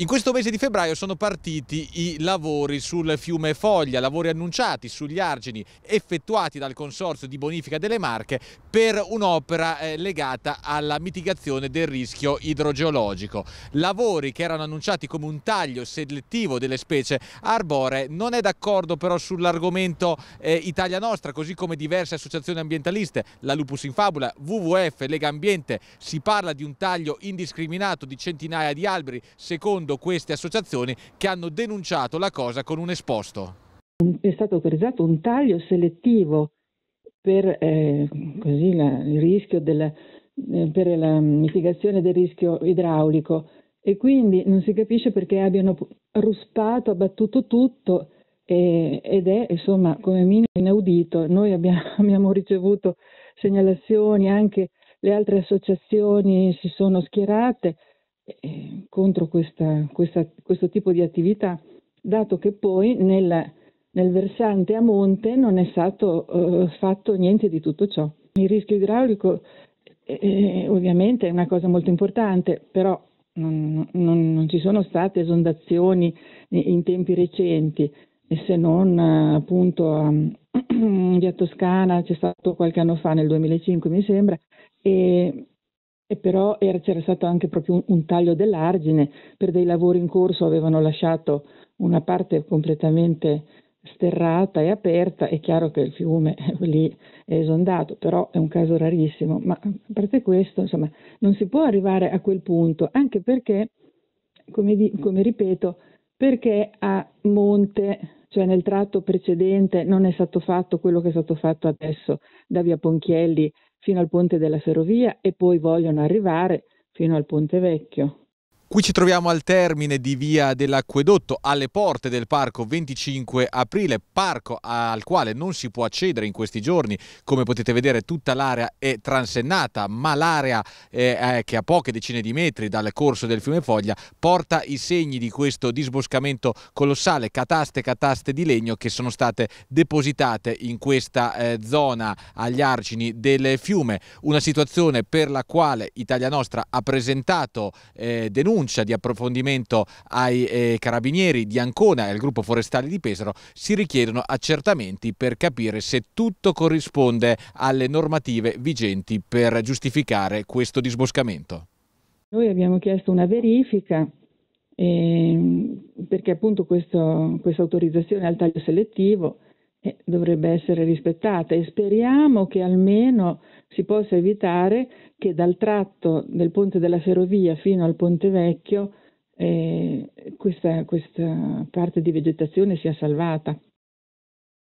In questo mese di febbraio sono partiti i lavori sul fiume Foglia, lavori annunciati sugli argini effettuati dal Consorzio di Bonifica delle Marche per un'opera eh, legata alla mitigazione del rischio idrogeologico. Lavori che erano annunciati come un taglio selettivo delle specie arbore, non è d'accordo però sull'argomento eh, Italia Nostra, così come diverse associazioni ambientaliste, la Lupus in Fabula, WWF, Lega Ambiente, si parla di un taglio indiscriminato di centinaia di alberi secondo secondo queste associazioni che hanno denunciato la cosa con un esposto. È stato autorizzato un taglio selettivo per eh, così, la, della, eh, per la mitigazione del rischio idraulico e quindi non si capisce perché abbiano ruspato, abbattuto tutto e, ed è insomma come minimo inaudito. Noi abbiamo, abbiamo ricevuto segnalazioni, anche le altre associazioni si sono schierate, eh, contro questa, questa, questo tipo di attività, dato che poi nel, nel versante a monte non è stato eh, fatto niente di tutto ciò. Il rischio idraulico eh, ovviamente è una cosa molto importante, però non, non, non, ci sono state esondazioni in tempi recenti, se non eh, appunto a Via Toscana c'è stato qualche anno fa, nel 2005 mi sembra, e e però era, c'era stato anche proprio un, un, taglio dell'argine, per dei lavori in corso avevano lasciato una parte completamente sterrata e aperta, è chiaro che il fiume lì è esondato, però è un caso rarissimo, ma a parte questo, insomma, non si può arrivare a quel punto, anche perché, come, di, come ripeto, perché a monte cioè nel tratto precedente non è stato fatto quello che è stato fatto adesso da via Ponchielli fino al ponte della ferrovia e poi vogliono arrivare fino al ponte vecchio. Qui ci troviamo al termine di via dell'acquedotto, alle porte del parco 25 aprile, parco al quale non si può accedere in questi giorni. Come potete vedere tutta l'area è transennata, ma l'area eh, eh che a poche decine di metri dal corso del fiume Foglia porta i segni di questo disboscamento colossale, cataste cataste di legno che sono state depositate in questa eh, zona agli argini del fiume. Una situazione per la quale Italia Nostra ha presentato eh, denunce denuncia di approfondimento ai eh, carabinieri di Ancona e al gruppo forestale di Pesaro si richiedono accertamenti per capire se tutto corrisponde alle normative vigenti per giustificare questo disboscamento. Noi abbiamo chiesto una verifica eh, perché appunto questo, questa autorizzazione al taglio selettivo eh, dovrebbe essere rispettata e speriamo che almeno si possa evitare che dal tratto del ponte della ferrovia fino al ponte vecchio eh, questa, questa parte di vegetazione sia salvata.